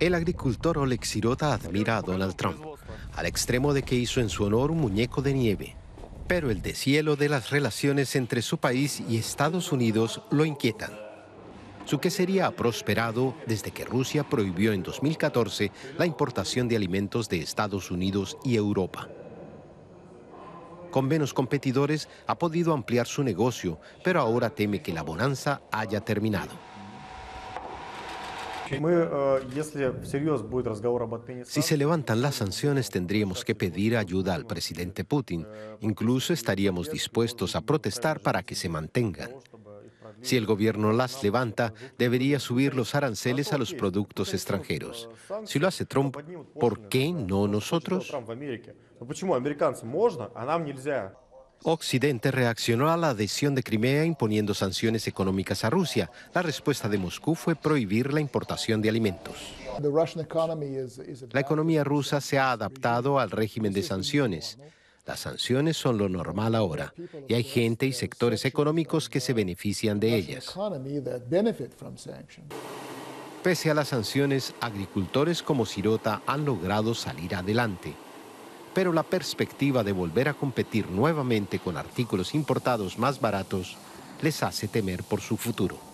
El agricultor Oleg Sirota admira a Donald Trump, al extremo de que hizo en su honor un muñeco de nieve. Pero el deshielo de las relaciones entre su país y Estados Unidos lo inquietan. Su quesería ha prosperado desde que Rusia prohibió en 2014 la importación de alimentos de Estados Unidos y Europa. Con menos competidores ha podido ampliar su negocio, pero ahora teme que la bonanza haya terminado. Э, si se levantan las sanciones, tendríamos que pedir ayuda al presidente Putin. Incluso estaríamos dispuestos a protestar para que se mantengan. Si el gobierno las levanta, debería subir los aranceles a los productos extranjeros. Si lo hace Trump, ¿por qué no nosotros? Occidente reaccionó a la adhesión de Crimea imponiendo sanciones económicas a Rusia. La respuesta de Moscú fue prohibir la importación de alimentos. La economía rusa se ha adaptado al régimen de sanciones. Las sanciones son lo normal ahora y hay gente y sectores económicos que se benefician de ellas. Pese a las sanciones, agricultores como Sirota han logrado salir adelante pero la perspectiva de volver a competir nuevamente con artículos importados más baratos les hace temer por su futuro.